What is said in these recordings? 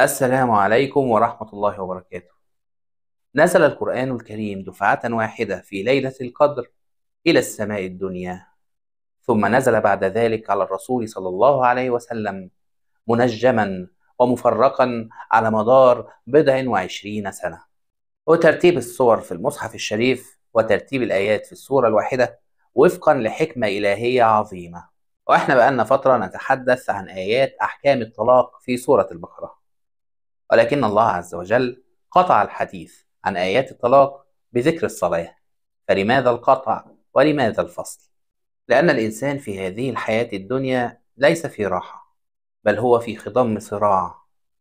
السلام عليكم ورحمة الله وبركاته. نزل القرآن الكريم دفعة واحدة في ليلة القدر إلى السماء الدنيا، ثم نزل بعد ذلك على الرسول صلى الله عليه وسلم منجما ومفرقا على مدار بضع وعشرين سنة. وترتيب الصور في المصحف الشريف وترتيب الآيات في السورة الواحدة وفقا لحكمة إلهية عظيمة. واحنا بقالنا فترة نتحدث عن آيات أحكام الطلاق في سورة البقرة. ولكن الله عز وجل قطع الحديث عن آيات الطلاق بذكر الصلاة فلماذا القطع ولماذا الفصل؟ لأن الإنسان في هذه الحياة الدنيا ليس في راحة بل هو في خضم صراع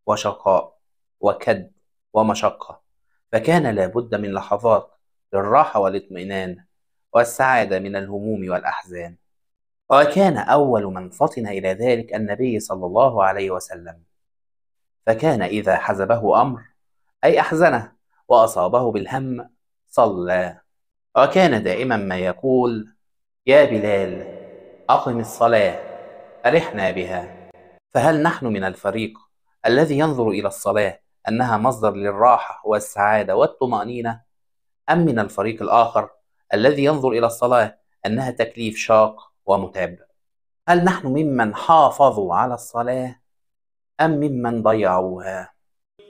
وشقاء وكد ومشقة فكان لابد من لحظات للراحة والاطمئنان والسعادة من الهموم والأحزان وكان أول من فطن إلى ذلك النبي صلى الله عليه وسلم فكان إذا حزبه أمر أي أحزنه وأصابه بالهم صلى وكان دائما ما يقول يا بلال أقم الصلاة أرحنا بها فهل نحن من الفريق الذي ينظر إلى الصلاة أنها مصدر للراحة والسعادة والطمأنينة أم من الفريق الآخر الذي ينظر إلى الصلاة أنها تكليف شاق ومتعب هل نحن ممن حافظوا على الصلاة أم ممن ضيعوها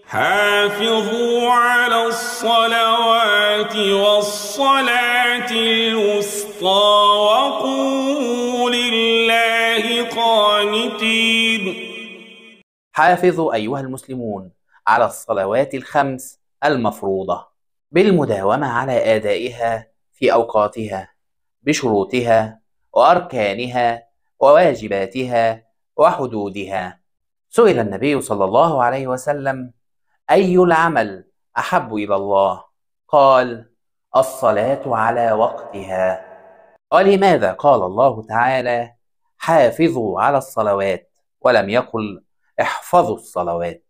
حافظوا على الصلوات والصلاة الوسطى وقوموا لله قانتين حافظوا أيها المسلمون على الصلوات الخمس المفروضة بالمداومة على أدائها في أوقاتها بشروطها وأركانها وواجباتها وحدودها سئل النبي صلى الله عليه وسلم اي العمل احب الى الله قال الصلاه على وقتها ولماذا قال الله تعالى حافظوا على الصلوات ولم يقل احفظوا الصلوات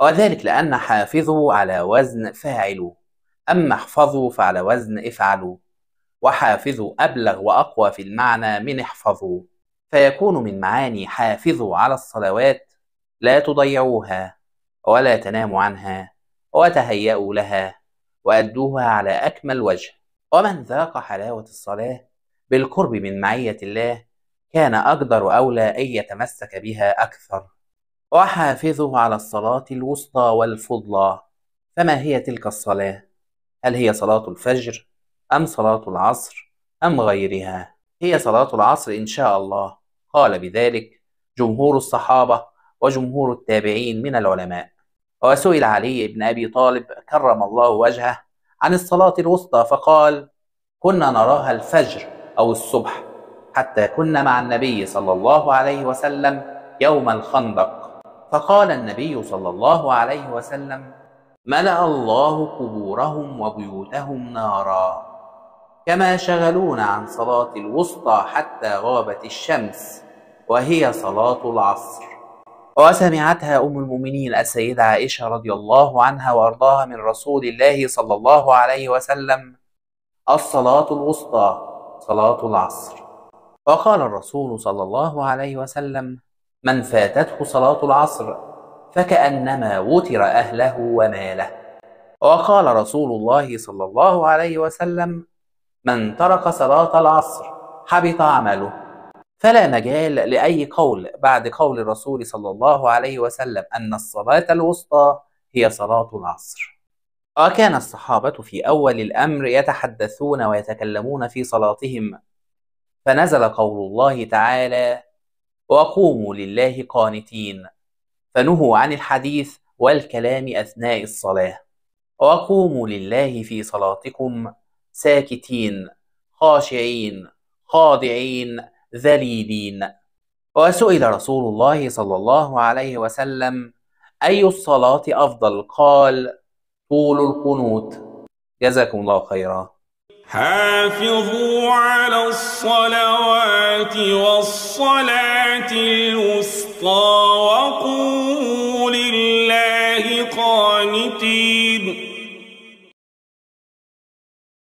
وذلك لأن حافظوا على وزن فاعلوا أما احفظوا فعلى وزن افعلوا وحافظوا أبلغ وأقوى في المعنى من احفظوا فيكون من معاني حافظوا على الصلوات لا تضيعوها ولا تناموا عنها وتهيأوا لها وأدوها على أكمل وجه ومن ذاق حلاوة الصلاة بالقرب من معية الله كان أقدر أولى أن يتمسك بها أكثر وحافظوا على الصلاة الوسطى والفضلى فما هي تلك الصلاة؟ هل هي صلاة الفجر أم صلاة العصر أم غيرها؟ هي صلاة العصر إن شاء الله قال بذلك جمهور الصحابة وجمهور التابعين من العلماء وسئل علي بن أبي طالب كرم الله وجهه عن الصلاة الوسطى فقال كنا نراها الفجر أو الصبح حتى كنا مع النبي صلى الله عليه وسلم يوم الخندق فقال النبي صلى الله عليه وسلم ملأ الله قبورهم وبيوتهم نارا كما شغلون عن صلاة الوسطى حتى غابت الشمس وهي صلاة العصر وسمعتها أم المؤمنين السيدة عائشة رضي الله عنها وأرضاها من رسول الله صلى الله عليه وسلم الصلاة الوسطى صلاة العصر وقال الرسول صلى الله عليه وسلم من فاتته صلاة العصر فكأنما وتر أهله وماله وقال رسول الله صلى الله عليه وسلم من ترك صلاة العصر حبط عمله فلا مجال لأي قول بعد قول الرسول صلى الله عليه وسلم أن الصلاة الوسطى هي صلاة العصر وكان الصحابة في أول الأمر يتحدثون ويتكلمون في صلاتهم فنزل قول الله تعالى وقوموا لله قانتين فنهوا عن الحديث والكلام أثناء الصلاة وقوموا لله في صلاتكم ساكتين خاشعين خاضعين ذليلين وسئل رسول الله صلى الله عليه وسلم أي الصلاة أفضل قال طول القنوت جزاكم الله خيرا حافظوا على الصلوات والصلاة الوسطى